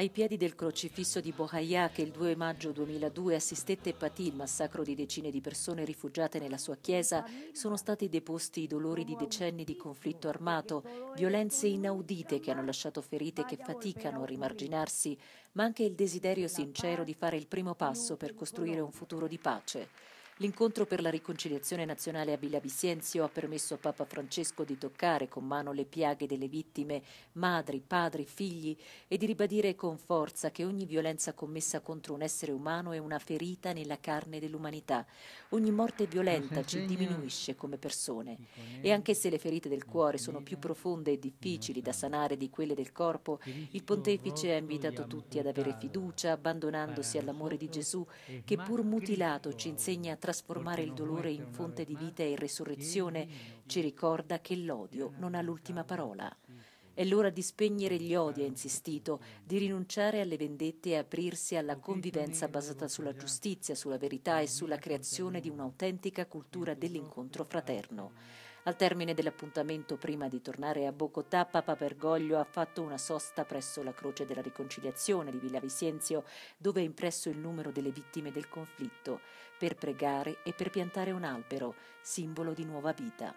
Ai piedi del crocifisso di Bohaia, che il 2 maggio 2002 assistette e patì il massacro di decine di persone rifugiate nella sua chiesa, sono stati deposti i dolori di decenni di conflitto armato, violenze inaudite che hanno lasciato ferite che faticano a rimarginarsi, ma anche il desiderio sincero di fare il primo passo per costruire un futuro di pace. L'incontro per la riconciliazione nazionale a Villa Bisenzio ha permesso a Papa Francesco di toccare con mano le piaghe delle vittime, madri, padri, figli, e di ribadire con forza che ogni violenza commessa contro un essere umano è una ferita nella carne dell'umanità. Ogni morte violenta ci diminuisce come persone. E anche se le ferite del cuore sono più profonde e difficili da sanare di quelle del corpo, il pontefice ha invitato tutti ad avere fiducia, abbandonandosi all'amore di Gesù, eh, che pur mutilato ci insegna a trasformare il dolore in fonte di vita e risurrezione, ci ricorda che l'odio non ha l'ultima parola. È l'ora di spegnere gli odi, ha insistito, di rinunciare alle vendette e aprirsi alla convivenza basata sulla giustizia, sulla verità e sulla creazione di un'autentica cultura dell'incontro fraterno. Al termine dell'appuntamento, prima di tornare a Bogotà, Papa Bergoglio ha fatto una sosta presso la Croce della Riconciliazione di Villa Visenzio, dove ha impresso il numero delle vittime del conflitto, per pregare e per piantare un albero, simbolo di nuova vita.